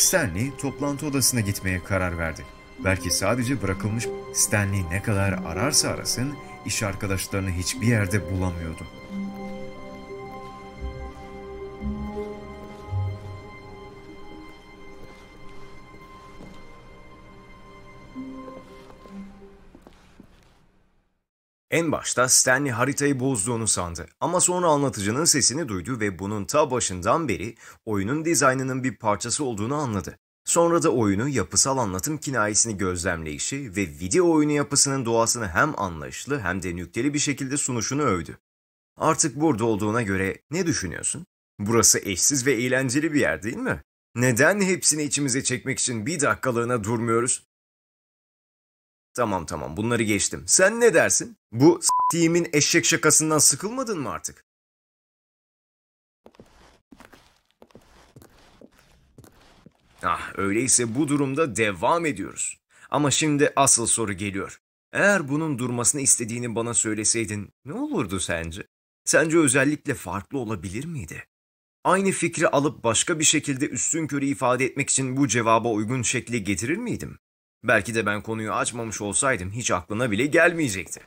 Stanley toplantı odasına gitmeye karar verdi. Belki sadece bırakılmış Stanley ne kadar ararsa arasın iş arkadaşlarını hiçbir yerde bulamıyordu. En başta Stanley haritayı bozduğunu sandı ama sonra anlatıcının sesini duydu ve bunun ta başından beri oyunun dizaynının bir parçası olduğunu anladı. Sonra da oyunu yapısal anlatım kinayesini gözlemleyişi ve video oyunu yapısının doğasını hem anlayışlı hem de nükteli bir şekilde sunuşunu övdü. Artık burada olduğuna göre ne düşünüyorsun? Burası eşsiz ve eğlenceli bir yer değil mi? Neden hepsini içimize çekmek için bir dakikalığına durmuyoruz? Tamam tamam bunları geçtim. Sen ne dersin? Bu s**tiğimin eşek şakasından sıkılmadın mı artık? Ah öyleyse bu durumda devam ediyoruz. Ama şimdi asıl soru geliyor. Eğer bunun durmasını istediğini bana söyleseydin ne olurdu sence? Sence özellikle farklı olabilir miydi? Aynı fikri alıp başka bir şekilde üstün körü ifade etmek için bu cevaba uygun şekli getirir miydim? Belki de ben konuyu açmamış olsaydım hiç aklına bile gelmeyecekti.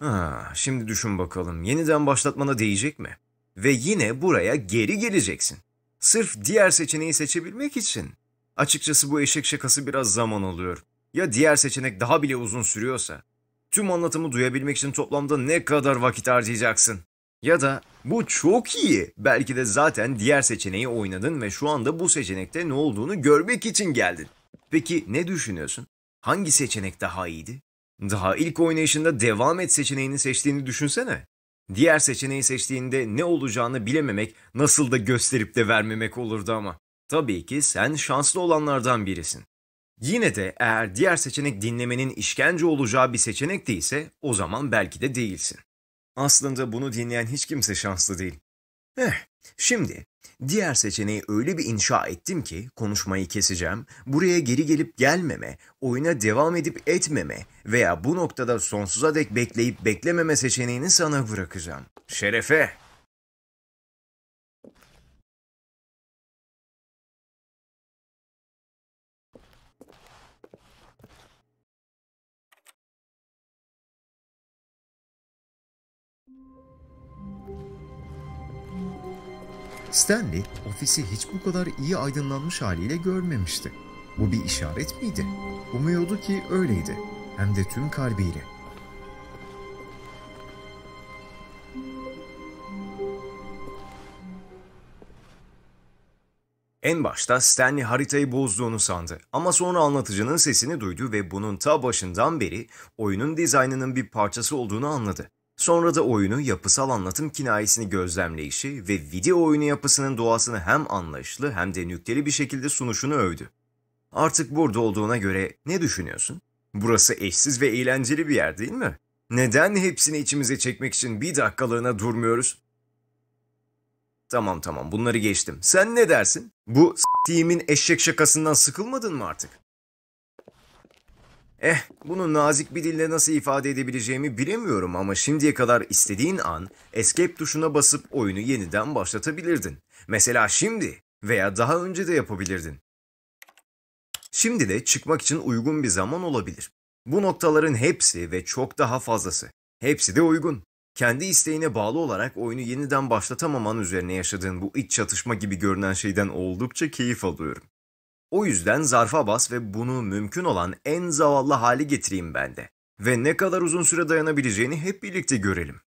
Ha, şimdi düşün bakalım yeniden başlatmana değecek mi? Ve yine buraya geri geleceksin. Sırf diğer seçeneği seçebilmek için. Açıkçası bu eşek şakası biraz zaman alıyor. Ya diğer seçenek daha bile uzun sürüyorsa? Tüm anlatımı duyabilmek için toplamda ne kadar vakit harcayacaksın? Ya da bu çok iyi. Belki de zaten diğer seçeneği oynadın ve şu anda bu seçenekte ne olduğunu görmek için geldin. Peki ne düşünüyorsun? Hangi seçenek daha iyiydi? Daha ilk oynayışında devam et seçeneğini seçtiğini düşünsene. Diğer seçeneği seçtiğinde ne olacağını bilememek nasıl da gösterip de vermemek olurdu ama. Tabii ki sen şanslı olanlardan birisin. Yine de eğer diğer seçenek dinlemenin işkence olacağı bir seçenek değilse o zaman belki de değilsin. Aslında bunu dinleyen hiç kimse şanslı değil. Eh, şimdi Diğer seçeneği öyle bir inşa ettim ki konuşmayı keseceğim, buraya geri gelip gelmeme, oyuna devam edip etmeme veya bu noktada sonsuza dek bekleyip beklememe seçeneğini sana bırakacağım. Şerefe! Stanley ofisi hiç bu kadar iyi aydınlanmış haliyle görmemişti. Bu bir işaret miydi? Umuyordu ki öyleydi. Hem de tüm kalbiyle. En başta Stanley haritayı bozduğunu sandı ama sonra anlatıcının sesini duydu ve bunun ta başından beri oyunun dizaynının bir parçası olduğunu anladı. Sonra da oyunu yapısal anlatım kinayesini gözlemleyişi ve video oyunu yapısının doğasını hem anlayışlı hem de nükteli bir şekilde sunuşunu övdü. Artık burada olduğuna göre ne düşünüyorsun? Burası eşsiz ve eğlenceli bir yer değil mi? Neden hepsini içimize çekmek için bir dakikalığına durmuyoruz? Tamam tamam bunları geçtim. Sen ne dersin? Bu s**tiğimin eşek şakasından sıkılmadın mı artık? Eh, bunu nazik bir dille nasıl ifade edebileceğimi bilemiyorum ama şimdiye kadar istediğin an escape tuşuna basıp oyunu yeniden başlatabilirdin. Mesela şimdi veya daha önce de yapabilirdin. Şimdi de çıkmak için uygun bir zaman olabilir. Bu noktaların hepsi ve çok daha fazlası. Hepsi de uygun. Kendi isteğine bağlı olarak oyunu yeniden başlatamaman üzerine yaşadığın bu iç çatışma gibi görünen şeyden oldukça keyif alıyorum. O yüzden zarfa bas ve bunu mümkün olan en zavallı hale getireyim ben de. Ve ne kadar uzun süre dayanabileceğini hep birlikte görelim.